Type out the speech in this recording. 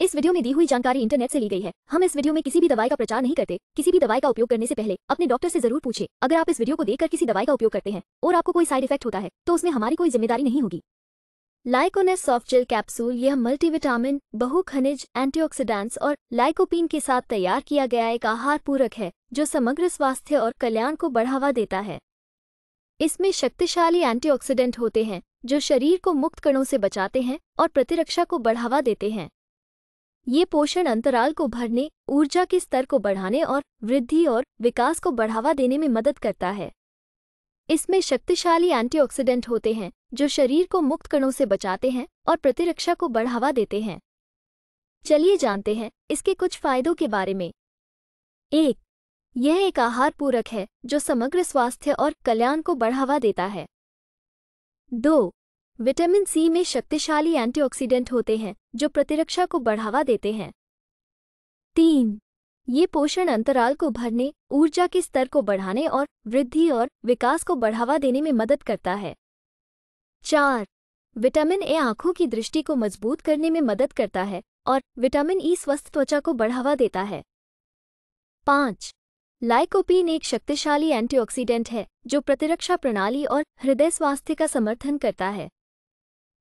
इस वीडियो में दी हुई जानकारी इंटरनेट से ली गई है हम इस वीडियो में किसी भी दवाई का प्रचार नहीं करते किसी भी दवाई का उपयोग करने से पहले अपने डॉक्टर से जरूर पूछे अगर आप इस वीडियो को देखकर किसी दवाई का उपयोग करते हैं और आपको कोई साइड इफेक्ट होता है तो उसमें हमारी कोई जिम्मेदारी नहीं होगी लाइकोनेस सॉफ्ट जेल कैप्सूल यह मल्टीविटामिन बहु खनिज एंटीऑक्सीडेंट्स और लाइकोपिन के साथ तैयार किया गया एक आहार पूरक है जो समग्र स्वास्थ्य और कल्याण को बढ़ावा देता है इसमें शक्तिशाली एंटीऑक्सीडेंट होते हैं जो शरीर को मुक्त कणों से बचाते हैं और प्रतिरक्षा को बढ़ावा देते हैं ये पोषण अंतराल को भरने ऊर्जा के स्तर को बढ़ाने और वृद्धि और विकास को बढ़ावा देने में मदद करता है इसमें शक्तिशाली एंटीऑक्सीडेंट होते हैं जो शरीर को मुक्त कणों से बचाते हैं और प्रतिरक्षा को बढ़ावा देते हैं चलिए जानते हैं इसके कुछ फायदों के बारे में एक यह एक आहार पूरक है जो समग्र स्वास्थ्य और कल्याण को बढ़ावा देता है दो विटामिन सी में शक्तिशाली एंटीऑक्सीडेंट होते हैं जो प्रतिरक्षा को बढ़ावा देते हैं तीन ये पोषण अंतराल को भरने ऊर्जा के स्तर को बढ़ाने और वृद्धि और विकास को बढ़ावा देने में मदद करता है चार विटामिन ए आंखों की दृष्टि को मजबूत करने में मदद करता है और विटामिन ई स्वस्थ त्वचा को बढ़ावा देता है पाँच लाइकोपीन एक शक्तिशाली एंटीऑक्सीडेंट है जो प्रतिरक्षा प्रणाली और हृदय स्वास्थ्य का समर्थन करता है